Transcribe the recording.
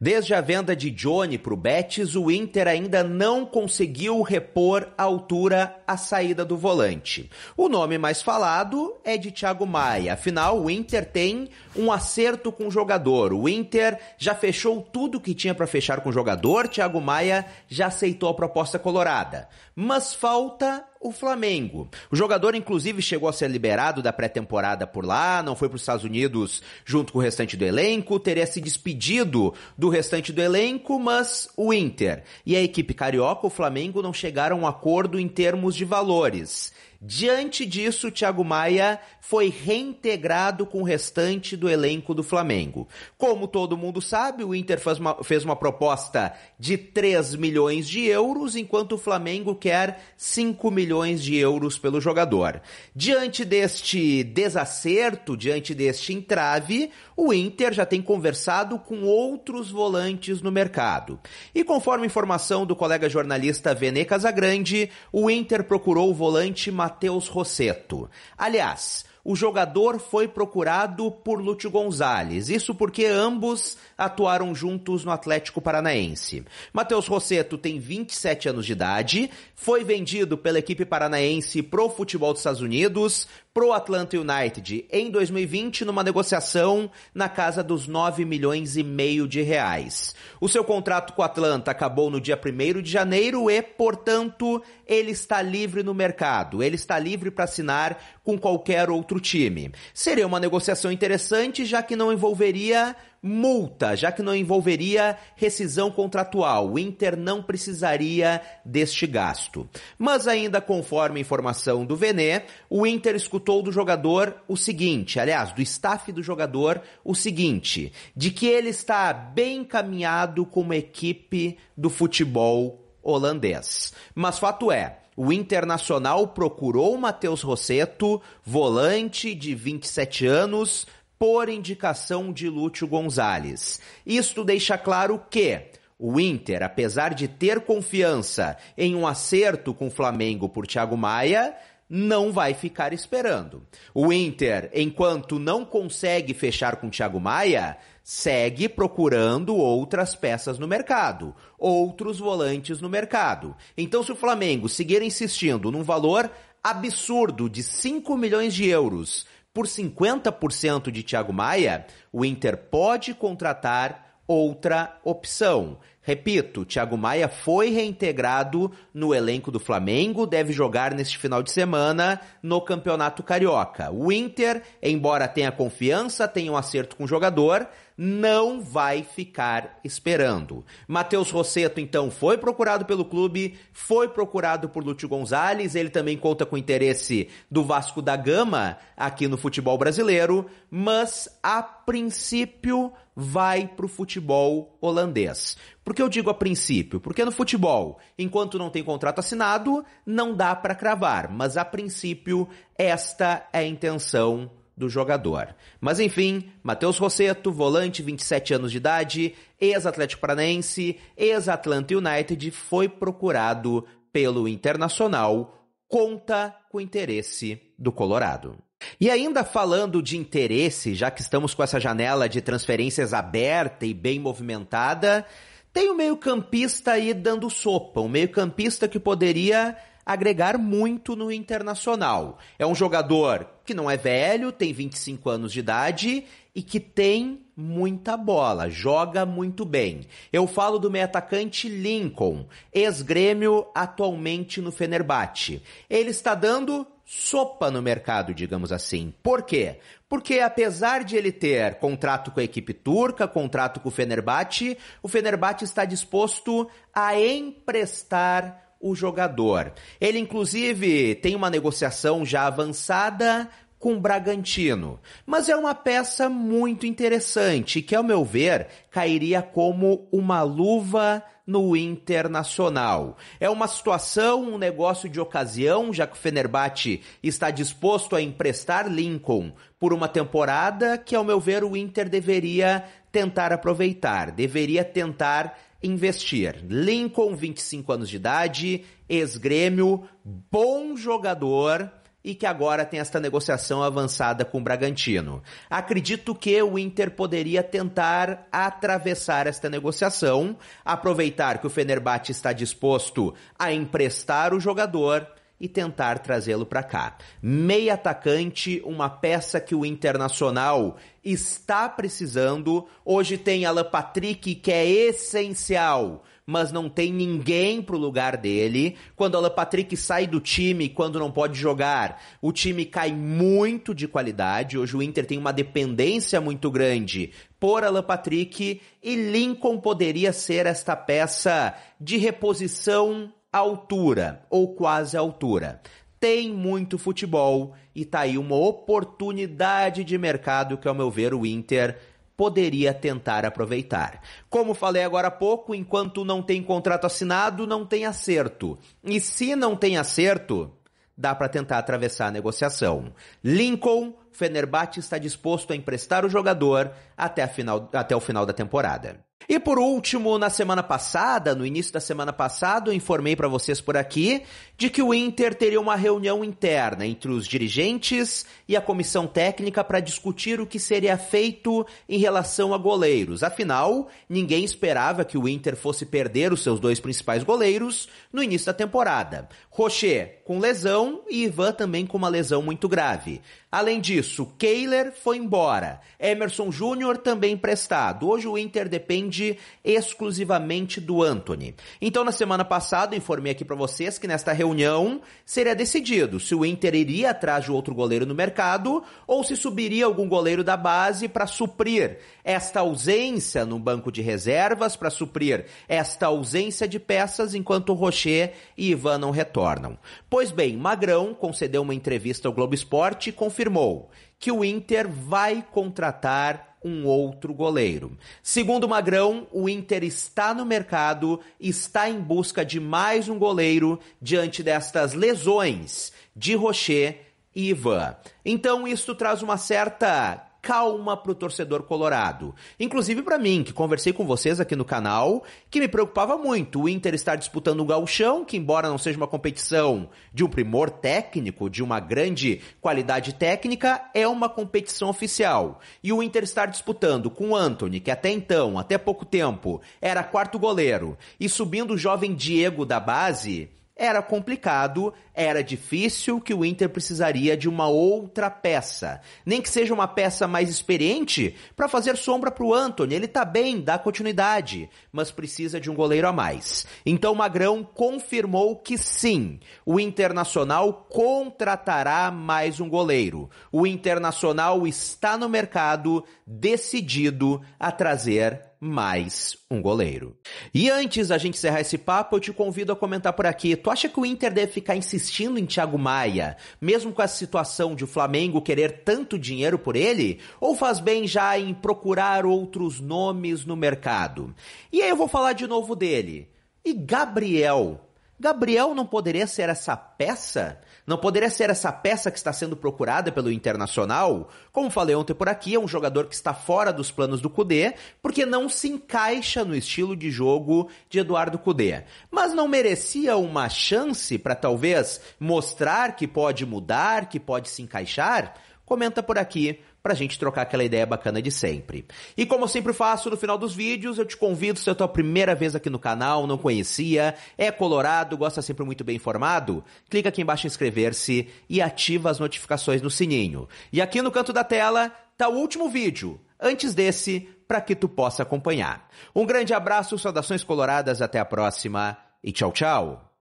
Desde a venda de Johnny para o Betis, o Inter ainda não conseguiu repor a altura à saída do volante. O nome mais falado é de Thiago Maia. Afinal, o Inter tem um acerto com o jogador. O Inter já fechou tudo que tinha para fechar com o jogador. Thiago Maia já aceitou a proposta colorada. Mas falta o Flamengo. O jogador, inclusive, chegou a ser liberado da pré-temporada por lá, não foi para os Estados Unidos junto com o restante do elenco, teria se despedido do restante do elenco, mas o Inter e a equipe carioca, o Flamengo, não chegaram a um acordo em termos de valores. Diante disso, Thiago Maia foi reintegrado com o restante do elenco do Flamengo. Como todo mundo sabe, o Inter fez uma, fez uma proposta de 3 milhões de euros, enquanto o Flamengo quer 5 milhões de euros pelo jogador. Diante deste desacerto, diante deste entrave, o Inter já tem conversado com outros volantes no mercado. E conforme informação do colega jornalista Vene Casagrande, o Inter procurou o volante Matheus Rosseto. Aliás, o jogador foi procurado por Lúcio Gonzalez. Isso porque ambos atuaram juntos no Atlético Paranaense. Matheus Rosseto tem 27 anos de idade, foi vendido pela equipe paranaense pro futebol dos Estados Unidos, pro Atlanta United em 2020 numa negociação na casa dos 9 milhões e meio de reais. O seu contrato com o Atlanta acabou no dia 1 de janeiro e, portanto, ele está livre no mercado. Ele está livre para assinar com qualquer outro outro time. Seria uma negociação interessante, já que não envolveria multa, já que não envolveria rescisão contratual. O Inter não precisaria deste gasto. Mas ainda conforme a informação do Venê, o Inter escutou do jogador o seguinte, aliás, do staff do jogador o seguinte, de que ele está bem encaminhado com uma equipe do futebol holandês. Mas fato é, o Internacional procurou o Matheus Rosseto, volante de 27 anos, por indicação de Lúcio Gonzalez. Isto deixa claro que o Inter, apesar de ter confiança em um acerto com o Flamengo por Thiago Maia, não vai ficar esperando. O Inter, enquanto não consegue fechar com Thiago Maia, segue procurando outras peças no mercado, outros volantes no mercado. Então, se o Flamengo seguir insistindo num valor absurdo de 5 milhões de euros por 50% de Thiago Maia, o Inter pode contratar outra opção Repito, Thiago Maia foi reintegrado no elenco do Flamengo, deve jogar neste final de semana no Campeonato Carioca. O Inter, embora tenha confiança, tenha um acerto com o jogador, não vai ficar esperando. Matheus Rosseto, então, foi procurado pelo clube, foi procurado por Lúcio Gonzalez, ele também conta com interesse do Vasco da Gama aqui no futebol brasileiro, mas a princípio vai para o futebol holandês. Por que eu digo a princípio? Porque no futebol, enquanto não tem contrato assinado, não dá para cravar, mas a princípio esta é a intenção do jogador. Mas enfim, Matheus Rosseto, volante, 27 anos de idade, ex-Atlético Paranaense, ex-Atlanta United, foi procurado pelo Internacional, conta com interesse do Colorado. E ainda falando de interesse, já que estamos com essa janela de transferências aberta e bem movimentada, tem o um meio-campista aí dando sopa, um meio-campista que poderia agregar muito no internacional. É um jogador que não é velho, tem 25 anos de idade e que tem muita bola, joga muito bem. Eu falo do meio atacante Lincoln, ex-grêmio, atualmente no Fenerbahçe. Ele está dando sopa no mercado, digamos assim. Por quê? Porque apesar de ele ter contrato com a equipe turca, contrato com o Fenerbahçe, o Fenerbahçe está disposto a emprestar o jogador. Ele, inclusive, tem uma negociação já avançada com Bragantino. Mas é uma peça muito interessante que, ao meu ver, cairia como uma luva no internacional. É uma situação, um negócio de ocasião, já que o Fenerbahçe está disposto a emprestar Lincoln por uma temporada que, ao meu ver, o Inter deveria tentar aproveitar, deveria tentar investir. Lincoln, 25 anos de idade, ex-grêmio, bom jogador e que agora tem esta negociação avançada com o Bragantino. Acredito que o Inter poderia tentar atravessar esta negociação, aproveitar que o Fenerbahçe está disposto a emprestar o jogador e tentar trazê-lo para cá. Meia atacante, uma peça que o Internacional está precisando. Hoje tem Alan Patrick, que é essencial, mas não tem ninguém pro lugar dele. Quando Alan Patrick sai do time, quando não pode jogar, o time cai muito de qualidade. Hoje o Inter tem uma dependência muito grande por Alan Patrick e Lincoln poderia ser esta peça de reposição altura ou quase altura. Tem muito futebol e tá aí uma oportunidade de mercado que, ao meu ver, o Inter poderia tentar aproveitar. Como falei agora há pouco, enquanto não tem contrato assinado, não tem acerto. E se não tem acerto, dá para tentar atravessar a negociação. Lincoln, Fenerbahçe está disposto a emprestar o jogador até, final, até o final da temporada. E por último, na semana passada, no início da semana passada, eu informei para vocês por aqui de que o Inter teria uma reunião interna entre os dirigentes e a comissão técnica para discutir o que seria feito em relação a goleiros. Afinal, ninguém esperava que o Inter fosse perder os seus dois principais goleiros no início da temporada. Rocher com lesão e Ivan também com uma lesão muito grave. Além disso, Kehler foi embora, Emerson Júnior também emprestado. Hoje o Inter depende exclusivamente do Anthony. Então, na semana passada, informei aqui para vocês que nesta reunião seria decidido se o Inter iria atrás de outro goleiro no mercado ou se subiria algum goleiro da base para suprir esta ausência no banco de reservas, para suprir esta ausência de peças enquanto Rocher e Ivan não retornam. Pois bem, Magrão concedeu uma entrevista ao Globo Esporte e confirmou que o Inter vai contratar um outro goleiro. Segundo Magrão, o Inter está no mercado, está em busca de mais um goleiro diante destas lesões de Rocher e Ivan. Então isso traz uma certa calma para o torcedor colorado. Inclusive para mim, que conversei com vocês aqui no canal, que me preocupava muito o Inter estar disputando o gauchão, que embora não seja uma competição de um primor técnico, de uma grande qualidade técnica, é uma competição oficial. E o Inter estar disputando com o Anthony, que até então, até pouco tempo, era quarto goleiro, e subindo o jovem Diego da base, era complicado, era difícil, que o Inter precisaria de uma outra peça, nem que seja uma peça mais experiente para fazer sombra para o Anthony. Ele tá bem, dá continuidade, mas precisa de um goleiro a mais. Então Magrão confirmou que sim, o Internacional contratará mais um goleiro. O Internacional está no mercado decidido a trazer mais um goleiro. E antes da gente encerrar esse papo, eu te convido a comentar por aqui. Tu acha que o Inter deve ficar insistindo insistindo em Thiago Maia, mesmo com a situação de o Flamengo querer tanto dinheiro por ele? Ou faz bem já em procurar outros nomes no mercado? E aí eu vou falar de novo dele. E Gabriel, Gabriel não poderia ser essa peça? Não poderia ser essa peça que está sendo procurada pelo Internacional? Como falei ontem por aqui, é um jogador que está fora dos planos do Kudê, porque não se encaixa no estilo de jogo de Eduardo Kudê. Mas não merecia uma chance para talvez mostrar que pode mudar, que pode se encaixar? Comenta por aqui para a gente trocar aquela ideia bacana de sempre. E como eu sempre faço no final dos vídeos, eu te convido, se é a tua primeira vez aqui no canal, não conhecia, é colorado, gosta sempre muito bem informado, clica aqui embaixo em inscrever-se e ativa as notificações no sininho. E aqui no canto da tela tá o último vídeo, antes desse, para que tu possa acompanhar. Um grande abraço, saudações coloradas, até a próxima e tchau, tchau!